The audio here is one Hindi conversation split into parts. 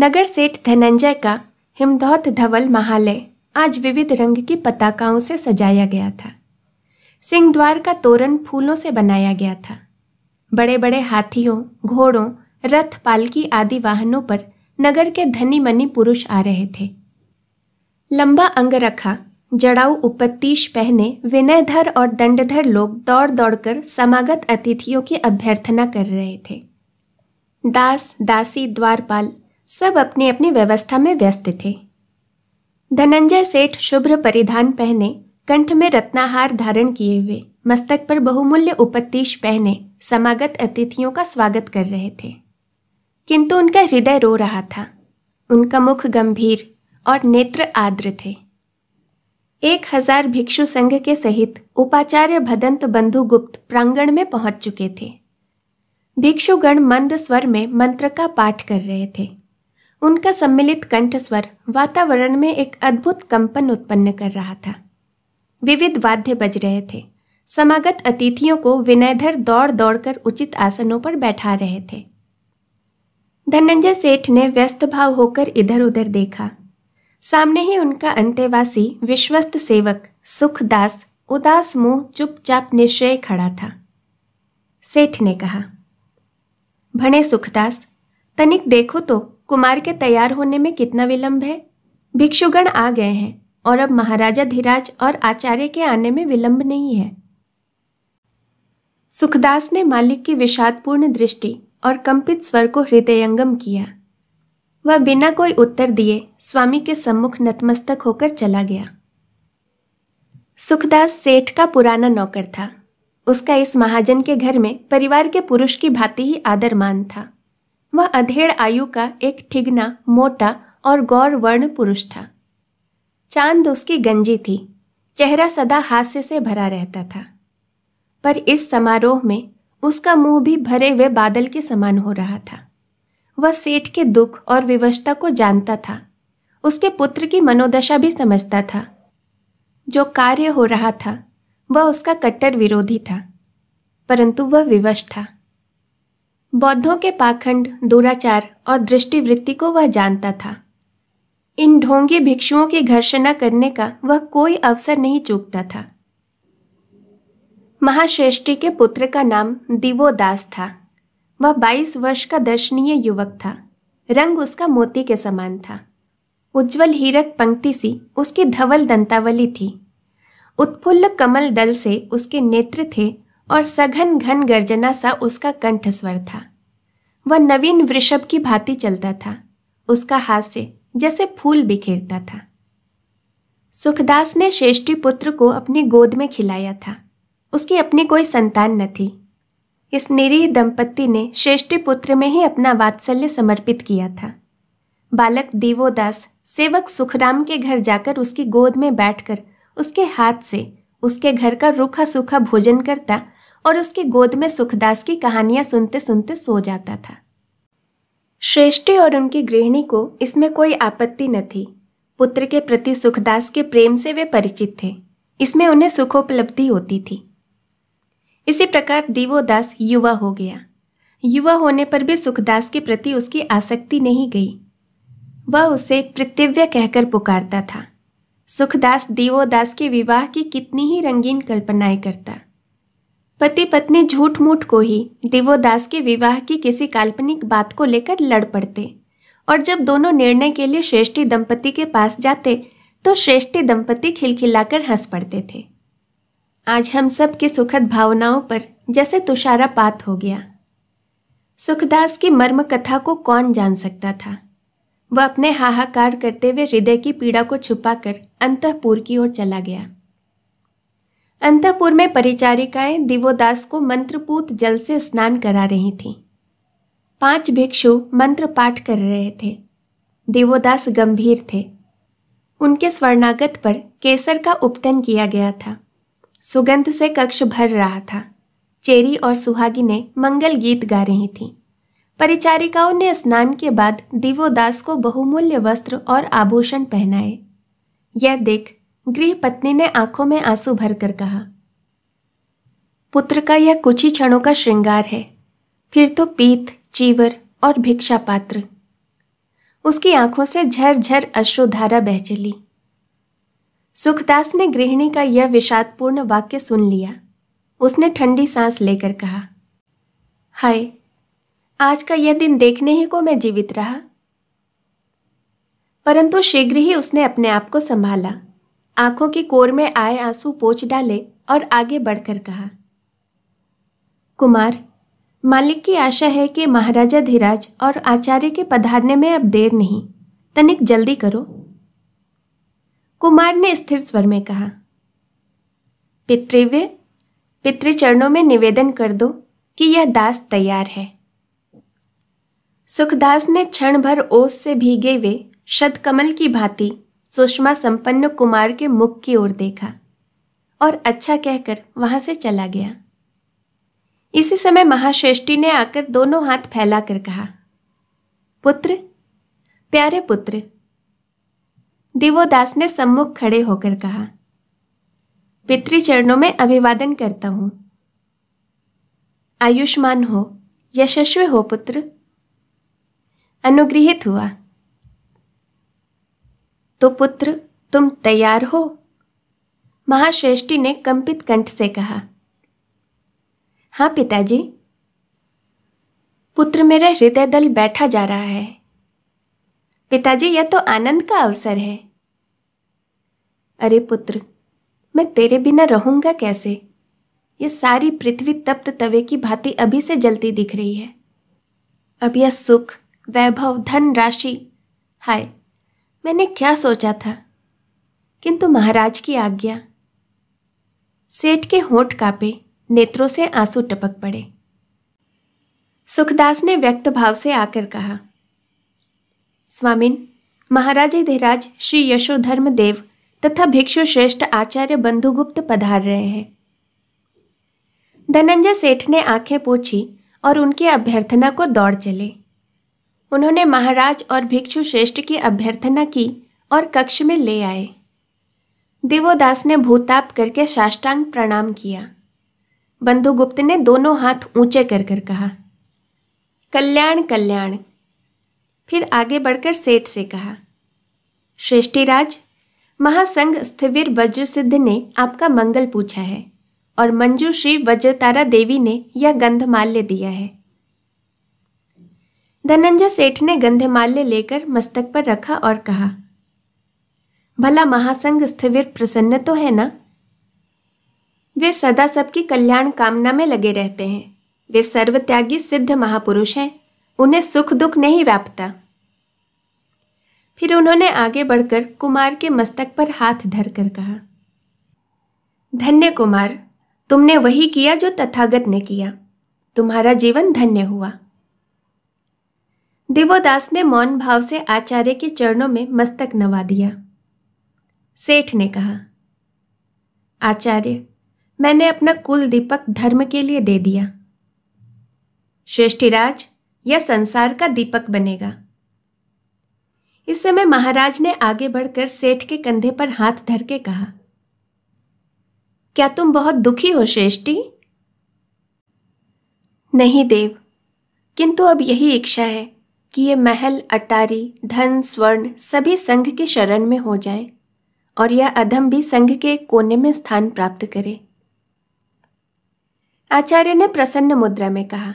नगर सेठ धनंजय का हिमधौत धवल महालय आज विविध रंग की पताकाओं से सजाया गया था सिंह द्वार का तोरण फूलों से बनाया गया था बड़े बड़े हाथियों घोड़ों रथ पालकी आदि वाहनों पर नगर के धनी मनी पुरुष आ रहे थे लंबा अंग रखा जड़ाऊ उपतीश पहने विनयधर और दंडधर लोग दौड़ दौड़कर समागत अतिथियों की अभ्यर्थना कर रहे थे दास दासी द्वारपाल सब अपनी अपनी व्यवस्था में व्यस्त थे धनंजय सेठ शुभ्र परिधान पहने कंठ में रत्नाहार धारण किए हुए मस्तक पर बहुमूल्य उपतीश पहने समागत अतिथियों का स्वागत कर रहे थे किंतु उनका हृदय रो रहा था उनका मुख गंभीर और नेत्र आर्द्र थे एक हजार भिक्षु संघ के सहित उपाचार्य भदंत बंधु गुप्त प्रांगण में पहुंच चुके थे भिक्षुगण मंद स्वर में मंत्र का पाठ कर रहे थे उनका सम्मिलित कंठस्वर वातावरण में एक अद्भुत कंपन उत्पन्न कर रहा था विविध वाद्य बज रहे थे समागत अतिथियों को विनयधर दौड़ दौड़कर उचित आसनों पर बैठा रहे थे धनंजय सेठ ने व्यस्त भाव होकर इधर उधर देखा सामने ही उनका अंतेवासी विश्वस्त सेवक सुखदास उदास मुंह चुपचाप निश्चय खड़ा था सेठ ने कहा भणे सुखदास तनिक देखो तो कुमार के तैयार होने में कितना विलंब है भिक्षुगण आ गए हैं और अब महाराजा धीराज और आचार्य के आने में विलंब नहीं है सुखदास ने मालिक की विषादपूर्ण दृष्टि और कंपित स्वर को हृदयंगम किया वह बिना कोई उत्तर दिए स्वामी के सम्मुख नतमस्तक होकर चला गया सुखदास सेठ का पुराना नौकर था उसका इस महाजन के घर में परिवार के पुरुष की भांति ही आदर मान था वह अधेड़ आयु का एक ठिगना मोटा और गौर वर्ण पुरुष था चांद उसकी गंजी थी चेहरा सदा हास्य से भरा रहता था पर इस समारोह में उसका मुंह भी भरे हुए बादल के समान हो रहा था वह सेठ के दुख और विवशता को जानता था उसके पुत्र की मनोदशा भी समझता था जो कार्य हो रहा था वह उसका कट्टर विरोधी था परंतु वह विवश था बौद्धों के पाखंड दुराचार और दृष्टिवृत्ति को वह जानता था इन ढोंगी भिक्षुओं की घर्षणा करने का वह कोई अवसर नहीं चूकता था महाश्रेष्ठी के पुत्र का नाम दिवोदास था वह 22 वर्ष का दर्शनीय युवक था रंग उसका मोती के समान था उज्जवल हीरक पंक्ति सी उसकी धवल दंतावली थी उत्फुल्ल कमल दल से उसके नेत्र थे और सघन घन गर्जना सा उसका कंठस्वर था वह नवीन वृषभ की भांति चलता था उसका हास्य जैसे फूल बिखेरता था सुखदास ने श्रेष्ठी पुत्र को अपनी गोद में खिलाया था उसकी अपनी कोई संतान न थी इस निरीह दंपत्ति ने श्रेष्ठी पुत्र में ही अपना वात्सल्य समर्पित किया था बालक दीवोदास सेवक सुखराम के घर जाकर उसकी गोद में बैठकर उसके हाथ से उसके घर का रूखा सूखा भोजन करता और उसकी गोद में सुखदास की कहानियां सुनते सुनते सो जाता था श्रेष्ठी और उनकी गृहिणी को इसमें कोई आपत्ति न थी पुत्र के प्रति सुखदास के प्रेम से वे परिचित थे इसमें उन्हें सुखोपलब्धि होती थी इसी प्रकार दीवोदास युवा हो गया युवा होने पर भी सुखदास के प्रति उसकी आसक्ति नहीं गई वह उसे पृथ्व्य कहकर पुकारता था सुखदास दीवोदास के विवाह की कितनी ही रंगीन कल्पनाएं करता पति पत्नी झूठ मूठ को ही दिवोदास के विवाह की किसी काल्पनिक बात को लेकर लड़ पड़ते और जब दोनों निर्णय के लिए श्रेष्ठी दंपति के पास जाते तो श्रेष्ठी दंपति खिलखिलाकर हंस पड़ते थे आज हम सब की सुखद भावनाओं पर जैसे तुषारापात हो गया सुखदास की मर्म कथा को कौन जान सकता था वह अपने हाहाकार करते हुए हृदय की पीड़ा को छुपाकर अंतपुर की ओर चला गया अंतपुर में परिचारिकाएं दिवोदास को मंत्रपूत जल से स्नान करा रही थीं पांच भिक्षु मंत्र पाठ कर रहे थे दिवोदास गंभीर थे उनके स्वर्णागत पर केसर का उपटन किया गया था सुगंध से कक्ष भर रहा था चेरी और सुहागी ने मंगल गीत गा रही थीं परिचारिकाओं ने स्नान के बाद दिवोदास को बहुमूल्य वस्त्र और आभूषण पहनाए यह देख गृह पत्नी ने आंखों में आंसू भरकर कहा पुत्र का यह कुछ ही क्षणों का श्रृंगार है फिर तो पीत चीवर और भिक्षा पात्र उसकी आंखों से झरझर अश्रुधारा बह चली सुखदास ने गृहिणी का यह विषादपूर्ण वाक्य सुन लिया उसने ठंडी सांस लेकर कहा हाय आज का यह दिन देखने ही को मैं जीवित रहा परंतु शीघ्र ही उसने अपने आप को संभाला आंखों के कोर में आए आंसू पोछ डाले और आगे बढ़कर कहा कुमार मालिक की आशा है कि महाराजा धीराज और आचार्य के पधारने में अब देर नहीं तनिक जल्दी करो कुमार ने स्थिर स्वर में कहा पितृव्य पितृचरणों में निवेदन कर दो कि यह दास तैयार है सुखदास ने क्षण भर ओस से भीगे हुए शतकमल की भांति सुषमा संपन्न कुमार के मुख की ओर देखा और अच्छा कहकर वहां से चला गया इसी समय महाश्रेष्ठी ने आकर दोनों हाथ फैलाकर कहा पुत्र प्यारे पुत्र दिवोदास ने सम्मुख खड़े होकर कहा पितृचरणों में अभिवादन करता हूं आयुष्मान हो यशस्वी हो पुत्र अनुगृहित हुआ तो पुत्र तुम तैयार हो महाश्रेष्ठी ने कंपित कंठ से कहा हाँ पिताजी पुत्र मेरा हृदय दल बैठा जा रहा है पिताजी यह तो आनंद का अवसर है अरे पुत्र मैं तेरे बिना रहूंगा कैसे यह सारी पृथ्वी तप्त तवे की भांति अभी से जलती दिख रही है अब यह सुख वैभव धन राशि हाय मैंने क्या सोचा था किंतु महाराज की आज्ञा सेठ के होंठ कापे नेत्रों से आंसू टपक पड़े सुखदास ने व्यक्त भाव से आकर कहा स्वामिन महाराज धीराज श्री यशोधर्म देव तथा भिक्षु श्रेष्ठ आचार्य बंधुगुप्त पधार रहे हैं धनंजय सेठ ने आंखें पूछी और उनकी अभ्यर्थना को दौड़ चले उन्होंने महाराज और भिक्षु श्रेष्ठ की अभ्यर्थना की और कक्ष में ले आए देवोदास ने भूताप करके साष्टांग प्रणाम किया बंधुगुप्त ने दोनों हाथ ऊंचे कर कर कहा कल्याण कल्याण फिर आगे बढ़कर सेठ से कहा श्रेष्ठीराज महासंघ स्थिविर वज्र सिद्ध ने आपका मंगल पूछा है और मंजू श्री वज्रतारा देवी ने यह गंधमाल्य दिया है धनंजय सेठ ने गंधमाल्य लेकर मस्तक पर रखा और कहा भला महासंघ स्थिविर प्रसन्न तो है ना वे सदा सबकी कल्याण कामना में लगे रहते हैं वे सर्वत्यागी सिद्ध महापुरुष हैं उन्हें सुख दुख नहीं व्यापता फिर उन्होंने आगे बढ़कर कुमार के मस्तक पर हाथ धरकर कहा धन्य कुमार तुमने वही किया जो तथागत ने किया तुम्हारा जीवन धन्य हुआ देवोदास ने मौन भाव से आचार्य के चरणों में मस्तक नवा दिया सेठ ने कहा आचार्य मैंने अपना कुल दीपक धर्म के लिए दे दिया श्रेष्ठिराज यह संसार का दीपक बनेगा इस समय महाराज ने आगे बढ़कर सेठ के कंधे पर हाथ धर के कहा क्या तुम बहुत दुखी हो श्रेष्ठी नहीं देव किंतु अब यही इच्छा है कि ये महल अटारी धन स्वर्ण सभी संघ के शरण में हो जाए और यह अधम भी संघ के कोने में स्थान प्राप्त करे आचार्य ने प्रसन्न मुद्रा में कहा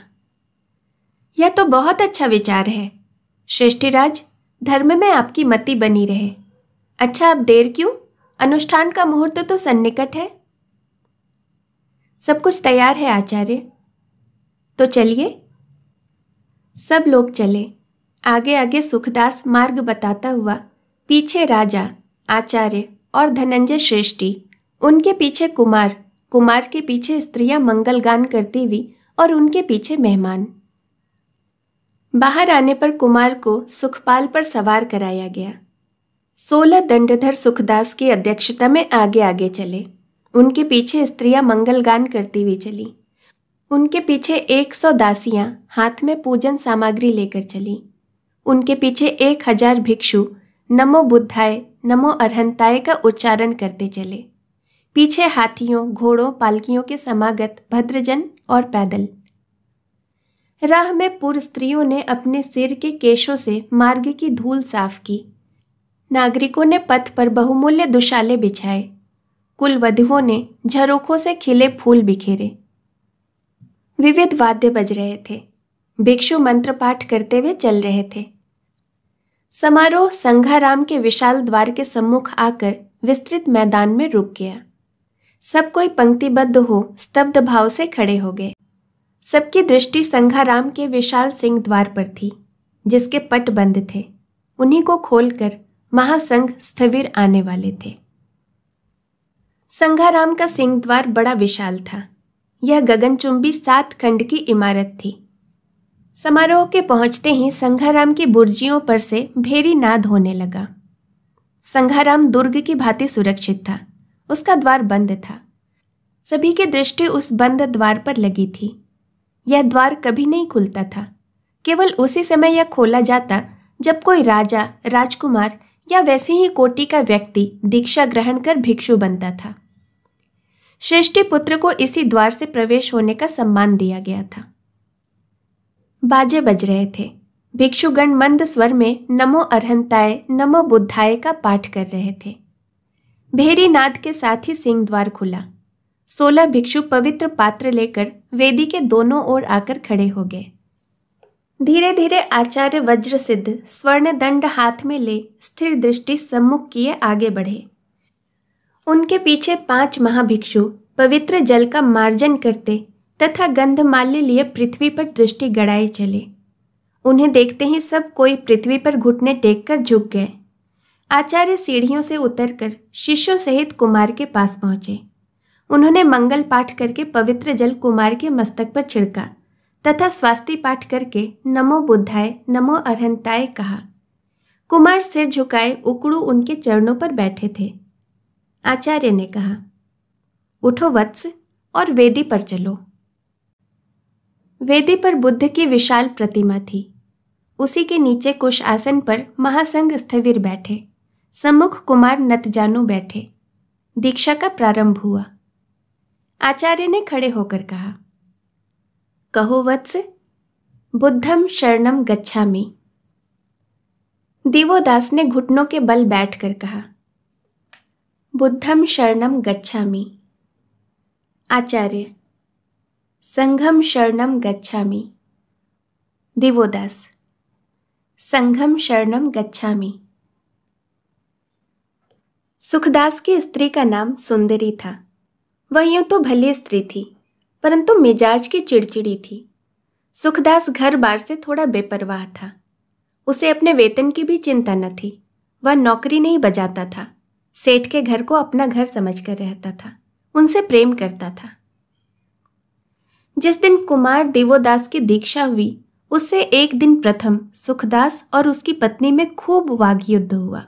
यह तो बहुत अच्छा विचार है श्रेष्ठिराज धर्म में आपकी मति बनी रहे अच्छा अब देर क्यों अनुष्ठान का मुहूर्त तो सन्निकट है सब कुछ तैयार है आचार्य तो चलिए सब लोग चले आगे आगे सुखदास मार्ग बताता हुआ पीछे राजा आचार्य और धनंजय श्रेष्ठी उनके पीछे कुमार कुमार के पीछे स्त्रियां मंगल गान करती हुई और उनके पीछे मेहमान बाहर आने पर कुमार को सुखपाल पर सवार कराया गया सोलह दंडधर सुखदास की अध्यक्षता में आगे आगे चले उनके पीछे स्त्रियां मंगल गान करती हुई चली उनके पीछे एक सौ दासियां हाथ में पूजन सामग्री लेकर चली उनके पीछे एक हजार भिक्षु नमो बुद्धाय नमो अर्हंताय का उच्चारण करते चले पीछे हाथियों घोड़ों पालकियों के समागत भद्रजन और पैदल राह में पूर्व स्त्रियों ने अपने सिर के केशों से मार्ग की धूल साफ की नागरिकों ने पथ पर बहुमूल्य दुशाले बिछाए कुल वधुओं ने झरोखों से खिले फूल बिखेरे विविध वाद्य बज रहे थे भिक्षु मंत्र पाठ करते हुए चल रहे थे समारोह संघाराम के विशाल द्वार के सम्मुख आकर विस्तृत मैदान में रुक गया सब कोई पंक्तिबद्ध हो स्तब्ध भाव से खड़े हो गए सबकी दृष्टि संघाराम के विशाल सिंह द्वार पर थी जिसके पट बंद थे उन्हीं को खोलकर महासंघ स्थविर आने वाले थे संघाराम का सिंह द्वार बड़ा विशाल था यह गगनचुंबी सात खंड की इमारत थी समारोह के पहुंचते ही संघाराम की बुर्जियों पर से भेरी नाद होने लगा संघाराम दुर्ग की भांति सुरक्षित था उसका द्वार बंद था सभी की दृष्टि उस बंद द्वार पर लगी थी यह द्वार कभी नहीं खुलता था केवल उसी समय यह खोला जाता जब कोई राजा राजकुमार या वैसे ही कोटि का व्यक्ति दीक्षा ग्रहण कर भिक्षु बनता था श्रेष्ठी पुत्र को इसी द्वार से प्रवेश होने का सम्मान दिया गया था बाजे बज रहे थे भिक्षुगण मंद स्वर में नमो अर्हंताय नमो बुद्धाय का पाठ कर रहे थे भेरी नाद के साथ ही सिंह द्वार खुला सोलह भिक्षु पवित्र पात्र लेकर वेदी के दोनों ओर आकर खड़े हो गए धीरे धीरे आचार्य वज्र सिद्ध स्वर्ण दंड हाथ में ले स्थिर दृष्टि सम्मुख किए आगे बढ़े उनके पीछे पांच महाभिक्षु पवित्र जल का मार्जन करते तथा गंधमाल्य लिए पृथ्वी पर दृष्टि गड़ाए चले उन्हें देखते ही सब कोई पृथ्वी पर घुटने टेक कर झुक गए आचार्य सीढ़ियों से उतरकर शिष्यों सहित कुमार के पास पहुंचे उन्होंने मंगल पाठ करके पवित्र जल कुमार के मस्तक पर छिड़का तथा स्वास्थ्य पाठ करके नमो बुद्धाय नमो अरहंताय कहा कुमार सिर झुकाए उकड़ू उनके चरणों पर बैठे थे आचार्य ने कहा उठो वत्स और वेदी पर चलो वेदी पर बुद्ध की विशाल प्रतिमा थी उसी के नीचे कुश आसन पर महासंघ स्थविर बैठे सम्मुख कुमार नतजानु बैठे दीक्षा का प्रारंभ हुआ आचार्य ने खड़े होकर कहा कहो वत्स बुद्धम शरणम गच्छा मी दीवोदास ने घुटनों के बल बैठकर कहा बुद्धम शरणम गच्छा मी आचार्य संघम शरणम गच्छामि दिवोदास संघम शरणम गच्छामि सुखदास की स्त्री का नाम सुंदरी था वह यूं तो भली स्त्री थी परंतु मिजाज की चिड़चिड़ी थी सुखदास घर बार से थोड़ा बेपरवाह था उसे अपने वेतन की भी चिंता न थी वह नौकरी नहीं बजाता था सेठ के घर को अपना घर समझकर रहता था उनसे प्रेम करता था जिस दिन कुमार देवोदास की दीक्षा हुई उससे एक दिन प्रथम सुखदास और उसकी पत्नी में खूब वाघ युद्ध हुआ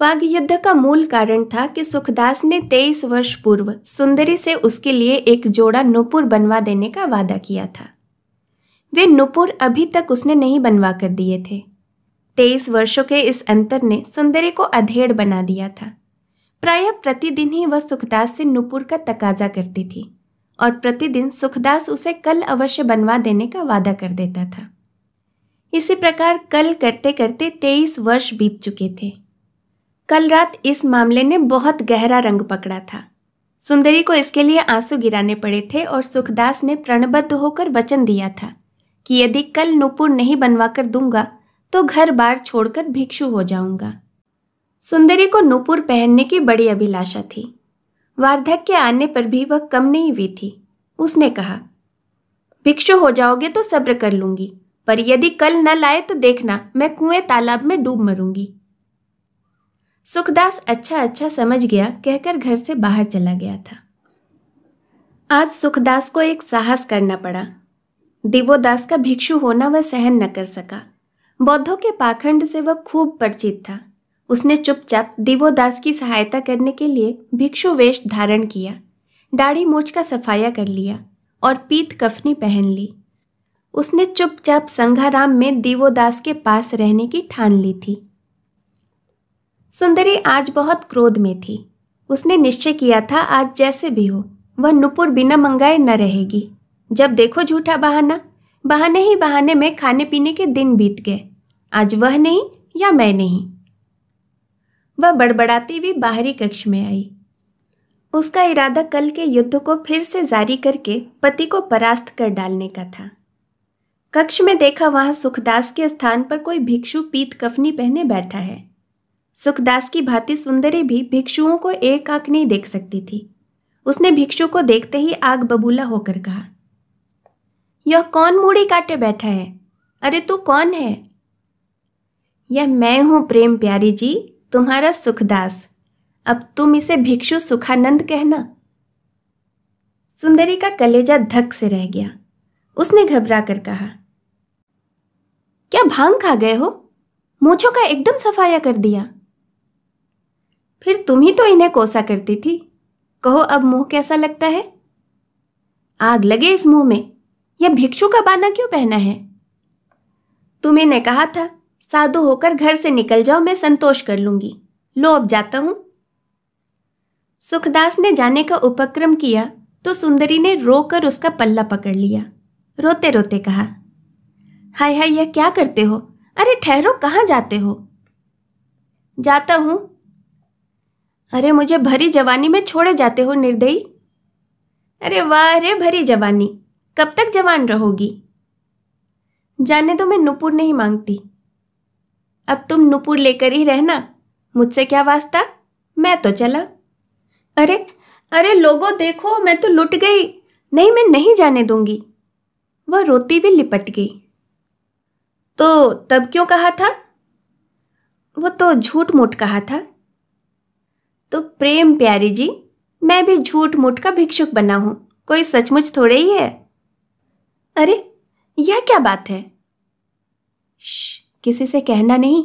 वाघ युद्ध का मूल कारण था कि सुखदास ने तेईस वर्ष पूर्व सुंदरी से उसके लिए एक जोड़ा नुपुर बनवा देने का वादा किया था वे नुपुर अभी तक उसने नहीं बनवा कर दिए थे तेईस वर्षों के इस अंतर ने सुंदरी को अधेड़ बना दिया था प्राय प्रतिदिन ही वह सुखदास से नुपुर का तकाजा करती थी और प्रतिदिन सुखदास उसे कल अवश्य बनवा देने का वादा कर देता था इसी प्रकार कल करते करते तेईस वर्ष बीत चुके थे कल रात इस मामले ने बहुत गहरा रंग पकड़ा था सुंदरी को इसके लिए आंसू गिराने पड़े थे और सुखदास ने प्रणबद्ध होकर वचन दिया था कि यदि कल नूपुर नहीं बनवा कर दूंगा तो घर बार छोड़कर भिक्षु हो जाऊंगा सुंदरी को नूपुर पहनने की बड़ी अभिलाषा थी वार्धक्य आने पर भी वह कम नहीं हुई थी उसने कहा भिक्षु हो जाओगे तो सब्र कर लूंगी पर यदि कल न लाए तो देखना मैं कुएं तालाब में डूब मरूंगी सुखदास अच्छा अच्छा समझ गया कहकर घर से बाहर चला गया था आज सुखदास को एक साहस करना पड़ा दिवोदास का भिक्षु होना वह सहन न कर सका बौद्धों के पाखंड से वह खूब परिचित था उसने चुपचाप दीवोदास की सहायता करने के लिए भिक्षु वेश धारण किया दाढ़ी मूछ का सफाया कर लिया और पीत कफनी पहन ली उसने चुपचाप संघाराम में दीवोदास के पास रहने की ठान ली थी सुंदरी आज बहुत क्रोध में थी उसने निश्चय किया था आज जैसे भी हो वह नुपुर बिना मंगाए न रहेगी जब देखो झूठा बहाना बहाने ही बहाने में खाने पीने के दिन बीत गए आज वह नहीं या मैं नहीं वह बड़बड़ाती हुई बाहरी कक्ष में आई उसका इरादा कल के युद्ध को फिर से जारी करके पति को परास्त कर डालने का था कक्ष में देखा वहां सुखदास के स्थान पर कोई भिक्षु पीत कफनी पहने बैठा है सुखदास की भांति सुंदरी भी भिक्षुओं को एक आंख नहीं देख सकती थी उसने भिक्षु को देखते ही आग बबूला होकर कहा यह कौन मूड़ी काटे बैठा है अरे तू कौन है यह मैं हूं प्रेम प्यारी जी तुम्हारा सुखदास अब तुम इसे भिक्षु सुखानंद कहना सुंदरी का कलेजा धक से रह गया उसने घबरा कर कहा क्या भांग खा गए हो मूछों का एकदम सफाया कर दिया फिर तुम ही तो इन्हें कोसा करती थी कहो अब मुंह कैसा लगता है आग लगे इस मुंह में यह भिक्षु का बाना क्यों पहना है तुम्हें कहा था साधु होकर घर से निकल जाओ मैं संतोष कर लूंगी लो अब जाता हूं सुखदास ने जाने का उपक्रम किया तो सुंदरी ने रोकर उसका पल्ला पकड़ लिया रोते रोते कहा हाय हाय यह क्या करते हो अरे ठहरो कहाँ जाते हो जाता हूं अरे मुझे भरी जवानी में छोड़े जाते हो निर्दयी अरे वाह अरे भरी जवानी कब तक जवान रहोगी जाने तो मैं नुपुर नहीं मांगती अब तुम नुपुर लेकर ही रहना मुझसे क्या वास्ता मैं तो चला अरे अरे लोगों देखो मैं तो लुट गई नहीं मैं नहीं जाने दूंगी वह रोती भी लिपट गई तो तब क्यों कहा था वो तो झूठ मूठ कहा था तो प्रेम प्यारी जी मैं भी झूठ मूठ का भिक्षुक बना हूं कोई सचमुच थोड़े ही है अरे यह क्या बात है श्श किसी से कहना नहीं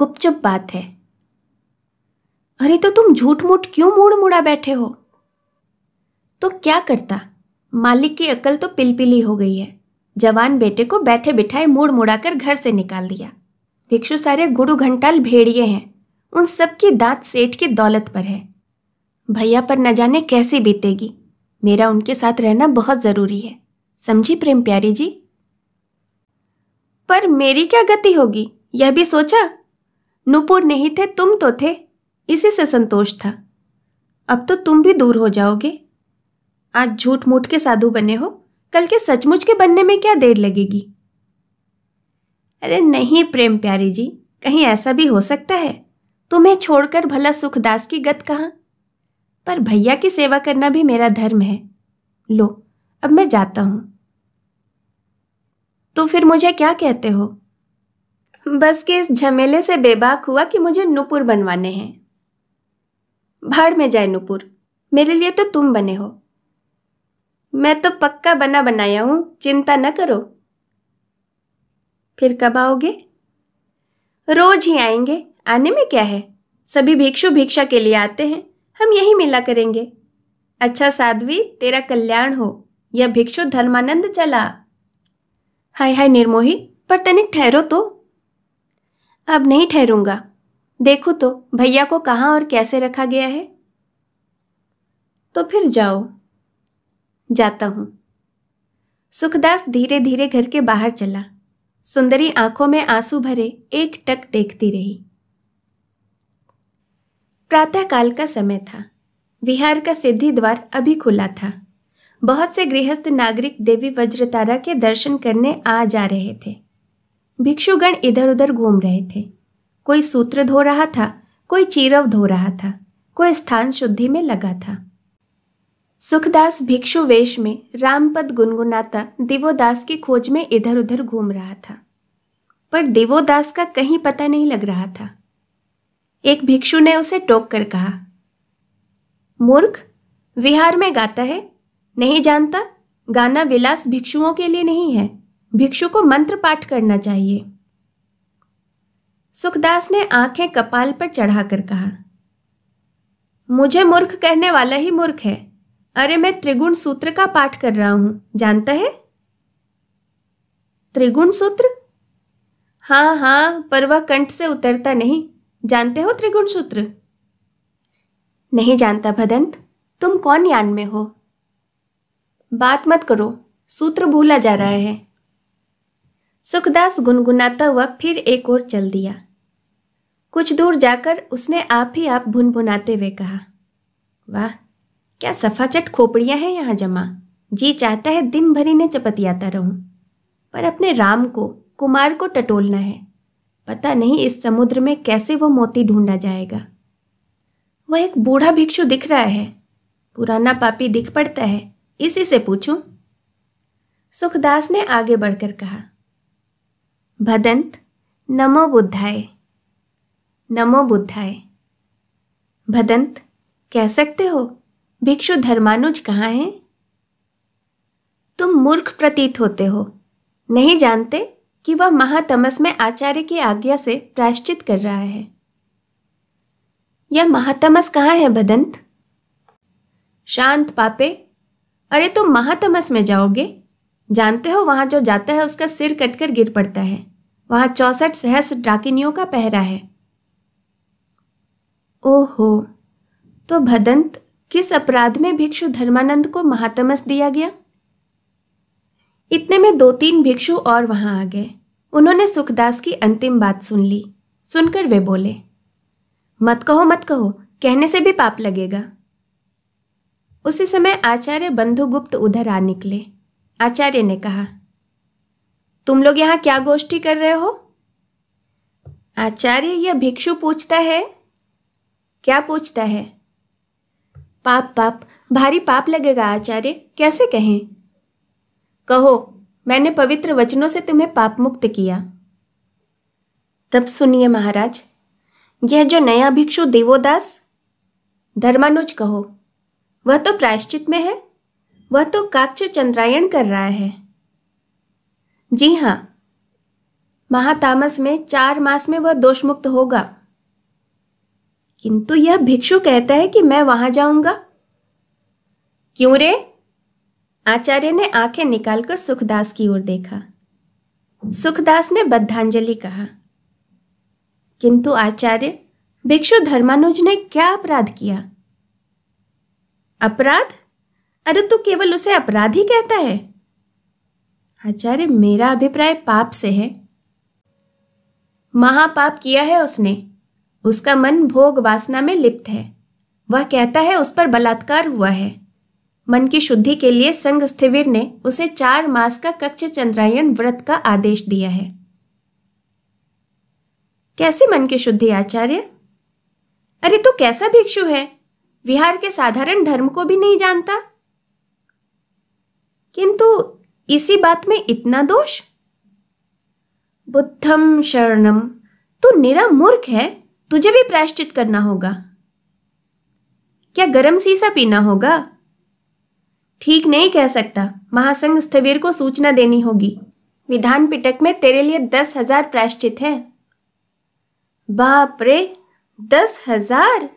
गुपचुप बात है अरे तो तुम झूठ मूठ क्यों मुड़ मुड़ा बैठे हो तो क्या करता मालिक की अकल तो पिलपिली हो गई है जवान बेटे को बैठे बिठाए मुड़ मुड़ा कर घर से निकाल दिया भिक्षु सारे गुरु घंटाल भेड़िए हैं उन सबकी दांत सेठ की दौलत पर है भैया पर न जाने कैसी बीतेगी मेरा उनके साथ रहना बहुत ज़रूरी है समझी प्रेम प्यारी जी पर मेरी क्या गति होगी यह भी सोचा नूपुर नहीं थे तुम तो थे इसी से संतोष था अब तो तुम भी दूर हो जाओगे आज झूठ मूठ के साधु बने हो कल के सचमुच के बनने में क्या देर लगेगी अरे नहीं प्रेम प्यारी जी कहीं ऐसा भी हो सकता है तुम्हें छोड़कर भला सुखदास की गत कहाँ पर भैया की सेवा करना भी मेरा धर्म है लो अब मैं जाता हूं तो फिर मुझे क्या कहते हो बस के इस झमेले से बेबाक हुआ कि मुझे नुपुर बनवाने हैं भाड़ में जाए नुपुर मेरे लिए तो तुम बने हो मैं तो पक्का बना बनाया हूं चिंता न करो फिर कब आओगे रोज ही आएंगे आने में क्या है सभी भिक्षु भिक्षा के लिए आते हैं हम यही मिला करेंगे अच्छा साध्वी तेरा कल्याण हो यह भिक्षु धर्मानंद चला हाय हाय निर्मोही पर तनिक ठहरो तो अब नहीं ठहरूंगा देखो तो भैया को कहाँ और कैसे रखा गया है तो फिर जाओ जाता हूं सुखदास धीरे धीरे घर के बाहर चला सुंदरी आंखों में आंसू भरे एक टक देखती रही प्रातःकाल का समय था विहार का सिद्धि द्वार अभी खुला था बहुत से गृहस्थ नागरिक देवी वज्रतारा के दर्शन करने आ जा रहे थे भिक्षुगण इधर उधर घूम रहे थे कोई सूत्र धो रहा था कोई चीरव धो रहा था कोई स्थान शुद्धि में लगा था सुखदास भिक्षु वेश में रामपद गुनगुनाता दिवोदास की खोज में इधर उधर घूम रहा था पर दिवोदास का कहीं पता नहीं लग रहा था एक भिक्षु ने उसे टोक कर कहा मूर्ख विहार में गाता है नहीं जानता गाना विलास भिक्षुओं के लिए नहीं है भिक्षु को मंत्र पाठ करना चाहिए सुखदास ने आंखें कपाल पर चढ़ाकर कहा मुझे मूर्ख कहने वाला ही मूर्ख है अरे मैं त्रिगुण सूत्र का पाठ कर रहा हूं जानता है त्रिगुण सूत्र हाँ हाँ पर वह कंठ से उतरता नहीं जानते हो त्रिगुण सूत्र नहीं जानता भदंत तुम कौन यान में हो बात मत करो सूत्र भूला जा रहा है सुखदास गुनगुनाता हुआ फिर एक और चल दिया कुछ दूर जाकर उसने आप ही आप भुनभुनाते हुए कहा वाह क्या सफाचट खोपड़ियां हैं यहाँ जमा जी चाहता है दिन भर इन्हें चपतियाता रहूं पर अपने राम को कुमार को टटोलना है पता नहीं इस समुद्र में कैसे वो मोती ढूंढा जाएगा वह एक बूढ़ा भिक्षु दिख रहा है पुराना पापी दिख पड़ता है इसी से पूछूं? सुखदास ने आगे बढ़कर कहा भदंत नमो बुद्धाय नमो बुद्धाय भदंत कह सकते हो भिक्षु धर्मानुज कहाँ हैं तुम मूर्ख प्रतीत होते हो नहीं जानते कि वह महातमस में आचार्य की आज्ञा से प्रायश्चित कर रहा है यह महातमस कहाँ है भदंत शांत पापे अरे तुम महातमस में जाओगे जानते हो वहाँ जो जाता है उसका सिर कटकर गिर पड़ता है वहाँ चौसठ सहस डाकिनियों का पहरा है ओहो तो भदंत किस अपराध में भिक्षु धर्मानंद को महातमस दिया गया इतने में दो तीन भिक्षु और वहां आ गए उन्होंने सुखदास की अंतिम बात सुन ली सुनकर वे बोले मत कहो मत कहो कहने से भी पाप लगेगा उसी समय आचार्य बंधुगुप्त उधर आ निकले आचार्य ने कहा तुम लोग यहाँ क्या गोष्ठी कर रहे हो आचार्य यह भिक्षु पूछता है क्या पूछता है पाप पाप भारी पाप लगेगा आचार्य कैसे कहें कहो मैंने पवित्र वचनों से तुम्हें पाप मुक्त किया तब सुनिए महाराज यह जो नया भिक्षु देवोदास धर्मानुज कहो वह तो प्रायश्चित में है वह तो काक्ष चंद्रायण कर रहा है जी हाँ महातामस में चार मास में वह दोषमुक्त होगा किंतु यह भिक्षु कहता है कि मैं वहां जाऊंगा क्यों रे आचार्य ने आंखें निकालकर सुखदास की ओर देखा सुखदास ने बद्धांजलि कहा किंतु आचार्य भिक्षु धर्मानुज ने क्या अपराध किया अपराध अरे तू केवल उसे अपराध ही कहता है आचार्य मेरा अभिप्राय पाप से है महापाप किया है उसने उसका मन भोग वासना में लिप्त है वह कहता है उस पर बलात्कार हुआ है मन की शुद्धि के लिए संघ स्थिविर ने उसे चार मास का कक्ष चंद्रायन व्रत का आदेश दिया है कैसे मन की शुद्धि आचार्य अरे तो कैसा भिक्षु है विहार के साधारण धर्म को भी नहीं जानता किंतु इसी बात में इतना दोष बुद्धम शरणम तू निरा मूर्ख है तुझे भी प्रायश्चित करना होगा क्या गरम सीसा पीना होगा ठीक नहीं कह सकता महासंघ स्थवीर को सूचना देनी होगी विधान पिटक में तेरे लिए दस हजार प्रायश्चित हैं बाप रे दस हजार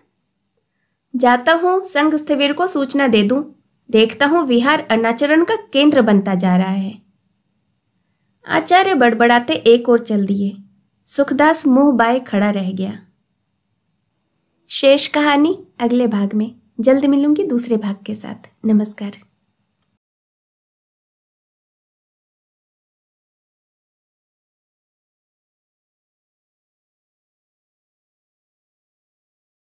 जाता हूँ संघ स्थविर को सूचना दे दूँ देखता हूँ विहार अनाचरण का केंद्र बनता जा रहा है आचार्य बड़बड़ाते एक और चल दिए सुखदास मुंह बाय खड़ा रह गया शेष कहानी अगले भाग में जल्द मिलूंगी दूसरे भाग के साथ नमस्कार